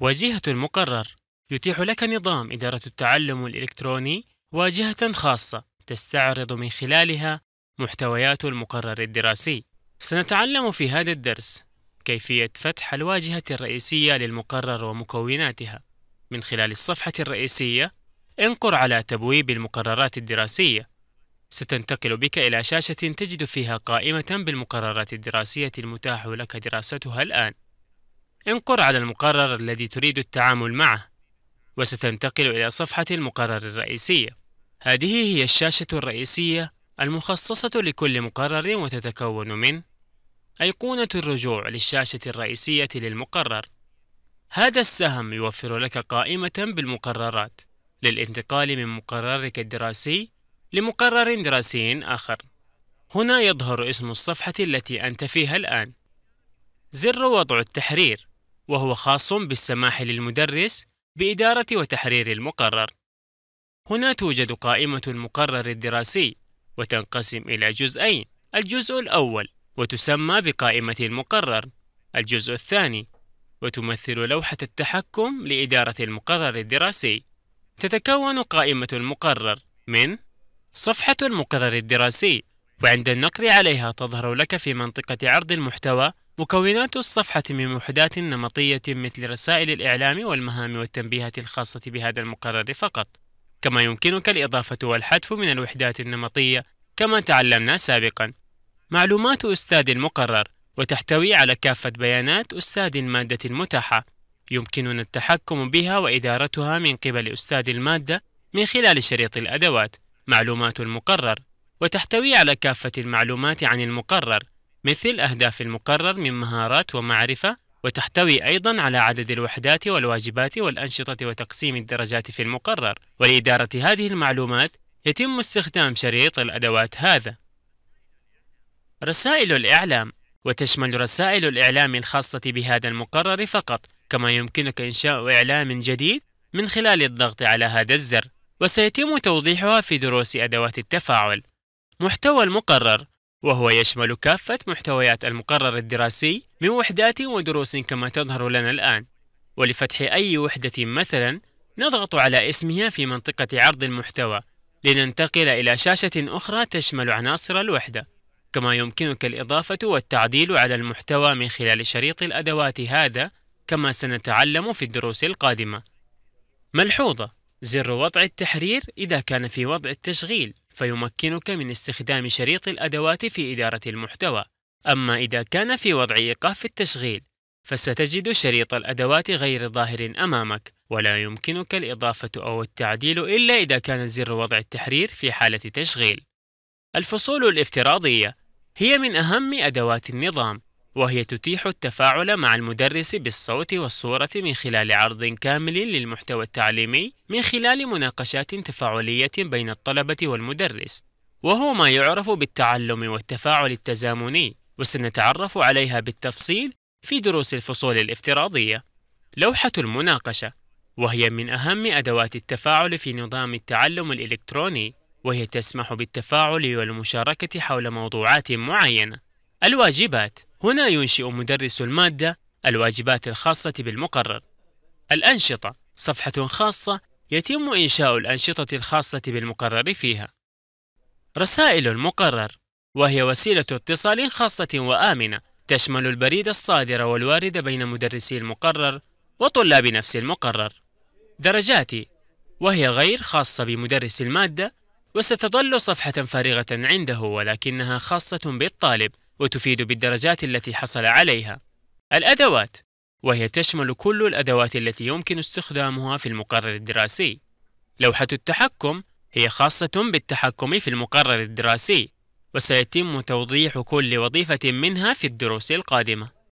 واجهة المقرر يتيح لك نظام إدارة التعلم الإلكتروني واجهة خاصة تستعرض من خلالها محتويات المقرر الدراسي. سنتعلم في هذا الدرس كيفية فتح الواجهة الرئيسية للمقرر ومكوناتها. من خلال الصفحة الرئيسية، انقر على تبويب المقررات الدراسية. ستنتقل بك إلى شاشة تجد فيها قائمة بالمقررات الدراسية المتاح لك دراستها الآن. انقر على المقرر الذي تريد التعامل معه وستنتقل إلى صفحة المقرر الرئيسية هذه هي الشاشة الرئيسية المخصصة لكل مقرر وتتكون من أيقونة الرجوع للشاشة الرئيسية للمقرر هذا السهم يوفر لك قائمة بالمقررات للانتقال من مقررك الدراسي لمقرر دراسي آخر هنا يظهر اسم الصفحة التي أنت فيها الآن زر وضع التحرير وهو خاص بالسماح للمدرس بإدارة وتحرير المقرر. هنا توجد قائمة المقرر الدراسي وتنقسم إلى جزئين الجزء الأول وتسمى بقائمة المقرر الجزء الثاني وتمثل لوحة التحكم لإدارة المقرر الدراسي تتكون قائمة المقرر من صفحة المقرر الدراسي وعند النقر عليها تظهر لك في منطقة عرض المحتوى مكونات الصفحة من وحدات نمطية مثل رسائل الإعلام والمهام والتنبيهات الخاصة بهذا المقرر فقط كما يمكنك الإضافة والحذف من الوحدات النمطية كما تعلمنا سابقا معلومات أستاذ المقرر وتحتوي على كافة بيانات أستاذ المادة المتاحة يمكننا التحكم بها وإدارتها من قبل أستاذ المادة من خلال شريط الأدوات معلومات المقرر وتحتوي على كافة المعلومات عن المقرر مثل أهداف المقرر من مهارات ومعرفة وتحتوي أيضا على عدد الوحدات والواجبات والأنشطة وتقسيم الدرجات في المقرر ولإدارة هذه المعلومات يتم استخدام شريط الأدوات هذا رسائل الإعلام وتشمل رسائل الإعلام الخاصة بهذا المقرر فقط كما يمكنك إنشاء إعلام جديد من خلال الضغط على هذا الزر وسيتم توضيحها في دروس أدوات التفاعل محتوى المقرر وهو يشمل كافة محتويات المقرر الدراسي من وحدات ودروس كما تظهر لنا الآن ولفتح أي وحدة مثلا نضغط على اسمها في منطقة عرض المحتوى لننتقل إلى شاشة أخرى تشمل عناصر الوحدة كما يمكنك الإضافة والتعديل على المحتوى من خلال شريط الأدوات هذا كما سنتعلم في الدروس القادمة ملحوظة زر وضع التحرير إذا كان في وضع التشغيل فيمكنك من استخدام شريط الأدوات في إدارة المحتوى أما إذا كان في وضع إيقاف التشغيل فستجد شريط الأدوات غير ظاهر أمامك ولا يمكنك الإضافة أو التعديل إلا إذا كان زر وضع التحرير في حالة تشغيل الفصول الافتراضية هي من أهم أدوات النظام وهي تتيح التفاعل مع المدرس بالصوت والصورة من خلال عرض كامل للمحتوى التعليمي من خلال مناقشات تفاعلية بين الطلبة والمدرس وهو ما يعرف بالتعلم والتفاعل التزامني وسنتعرف عليها بالتفصيل في دروس الفصول الافتراضية لوحة المناقشة وهي من أهم أدوات التفاعل في نظام التعلم الإلكتروني وهي تسمح بالتفاعل والمشاركة حول موضوعات معينة الواجبات هنا ينشئ مدرس المادة الواجبات الخاصة بالمقرر الأنشطة صفحة خاصة يتم إنشاء الأنشطة الخاصة بالمقرر فيها رسائل المقرر وهي وسيلة اتصال خاصة وآمنة تشمل البريد الصادر والوارد بين مدرسي المقرر وطلاب نفس المقرر درجات وهي غير خاصة بمدرس المادة وستظل صفحة فارغة عنده ولكنها خاصة بالطالب وتفيد بالدرجات التي حصل عليها. الأدوات وهي تشمل كل الأدوات التي يمكن استخدامها في المقرر الدراسي. لوحة التحكم هي خاصة بالتحكم في المقرر الدراسي، وسيتم توضيح كل وظيفة منها في الدروس القادمة.